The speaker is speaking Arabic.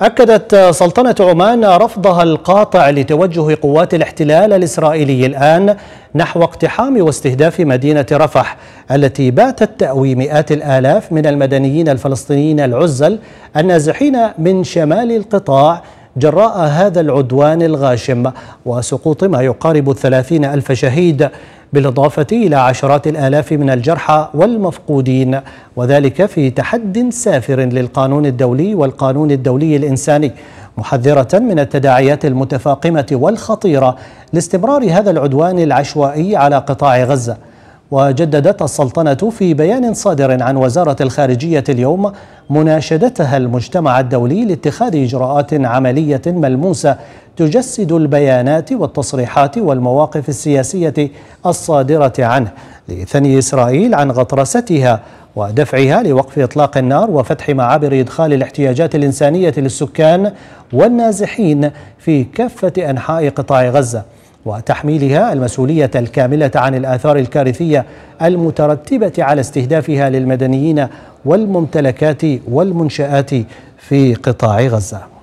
أكدت سلطنة عمان رفضها القاطع لتوجه قوات الاحتلال الإسرائيلي الآن نحو اقتحام واستهداف مدينة رفح التي باتت تأوي مئات الآلاف من المدنيين الفلسطينيين العزل النازحين من شمال القطاع جراء هذا العدوان الغاشم وسقوط ما يقارب الثلاثين ألف شهيد بالإضافة إلى عشرات الآلاف من الجرحى والمفقودين وذلك في تحد سافر للقانون الدولي والقانون الدولي الإنساني محذرة من التداعيات المتفاقمة والخطيرة لاستمرار هذا العدوان العشوائي على قطاع غزة وجددت السلطنة في بيان صادر عن وزارة الخارجية اليوم مناشدتها المجتمع الدولي لاتخاذ إجراءات عملية ملموسة تجسد البيانات والتصريحات والمواقف السياسية الصادرة عنه لثني إسرائيل عن غطرستها ودفعها لوقف إطلاق النار وفتح معابر إدخال الاحتياجات الإنسانية للسكان والنازحين في كافة أنحاء قطاع غزة وتحميلها المسؤولية الكاملة عن الآثار الكارثية المترتبة على استهدافها للمدنيين والممتلكات والمنشآت في قطاع غزة